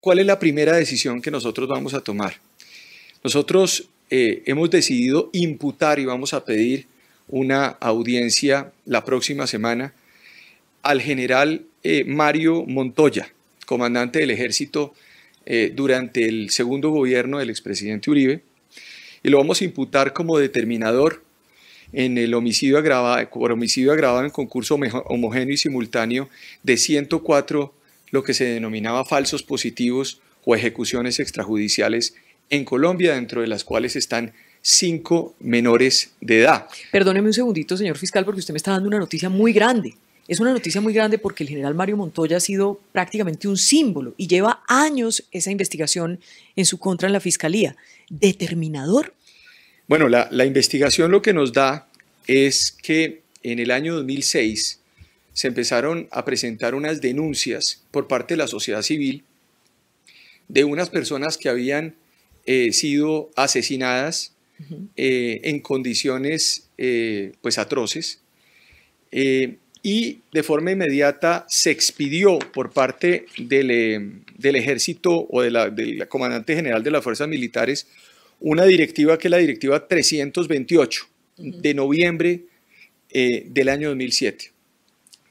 ¿Cuál es la primera decisión que nosotros vamos a tomar? Nosotros eh, hemos decidido imputar y vamos a pedir una audiencia la próxima semana al general eh, Mario Montoya, comandante del ejército eh, durante el segundo gobierno del expresidente Uribe, y lo vamos a imputar como determinador en el homicidio agravado, por homicidio agravado en concurso homogéneo y simultáneo de 104 lo que se denominaba falsos positivos o ejecuciones extrajudiciales en Colombia, dentro de las cuales están cinco menores de edad. Perdóneme un segundito, señor fiscal, porque usted me está dando una noticia muy grande. Es una noticia muy grande porque el general Mario Montoya ha sido prácticamente un símbolo y lleva años esa investigación en su contra en la fiscalía. ¿Determinador? Bueno, la, investigación lo que nos da es que en el año 2006 se empezaron a presentar unas denuncias por parte de la sociedad civil de unas personas que habían eh, sido asesinadas eh, en condiciones eh, pues atroces y de forma inmediata se expidió por parte del, ejército o del comandante general de las fuerzas militares una directiva que es la directiva 328 de noviembre del año 2007.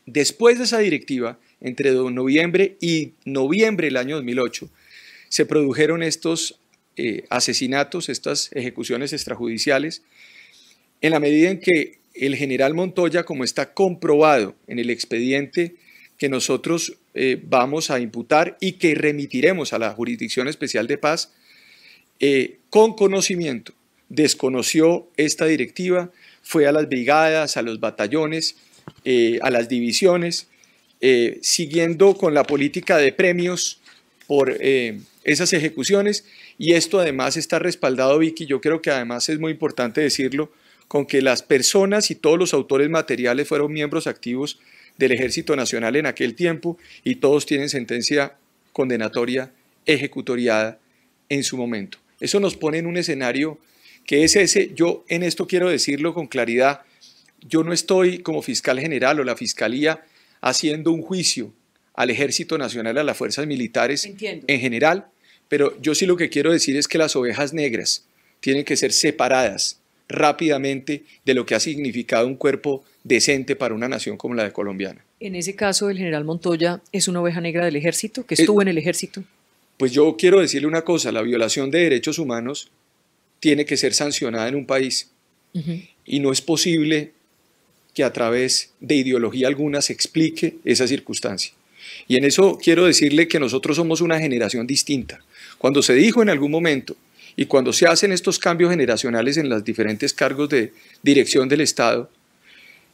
Después de esa directiva, entre noviembre y noviembre del año 2008, se produjeron estos eh, asesinatos, estas ejecuciones extrajudiciales, en la medida en que el general Montoya, como está comprobado en el expediente que nosotros eh, vamos a imputar y que remitiremos a la Jurisdicción Especial de Paz, eh, con conocimiento, desconoció esta directiva, fue a las brigadas, a los batallones, eh, a las divisiones, eh, siguiendo con la política de premios por eh, esas ejecuciones y esto además está respaldado, Vicky, yo creo que además es muy importante decirlo, con que las personas y todos los autores materiales fueron miembros activos del Ejército Nacional en aquel tiempo y todos tienen sentencia condenatoria ejecutoriada en su momento. Eso nos pone en un escenario que es ese, yo en esto quiero decirlo con claridad, yo no estoy como fiscal general o la fiscalía haciendo un juicio al Ejército Nacional, a las fuerzas militares en general, pero yo sí lo que quiero decir es que las ovejas negras tienen que ser separadas rápidamente de lo que ha significado un cuerpo decente para una nación como la de colombiana. En ese caso, el general Montoya es una oveja negra del ejército, que eh, estuvo en el ejército. Pues yo quiero decirle una cosa, la violación de derechos humanos tiene que ser sancionada en un país. Y no es posible que a través de ideología alguna se explique esa circunstancia. Y en eso quiero decirle que nosotros somos una generación distinta. Cuando se dijo en algún momento y cuando se hacen estos cambios generacionales en los diferentes cargos de dirección del Estado,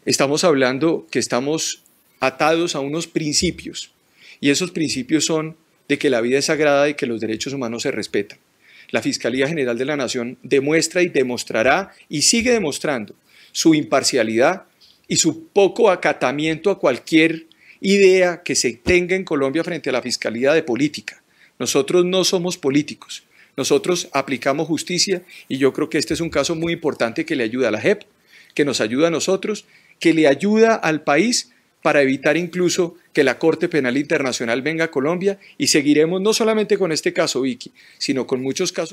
estamos hablando que estamos atados a unos principios. Y esos principios son de que la vida es sagrada y que los derechos humanos se respetan. La Fiscalía General de la Nación demuestra y demostrará y sigue demostrando su imparcialidad y su poco acatamiento a cualquier idea que se tenga en Colombia frente a la Fiscalía de Política. Nosotros no somos políticos, nosotros aplicamos justicia y yo creo que este es un caso muy importante que le ayuda a la JEP, que nos ayuda a nosotros, que le ayuda al país para evitar incluso que la Corte Penal Internacional venga a Colombia y seguiremos no solamente con este caso, Vicky, sino con muchos casos.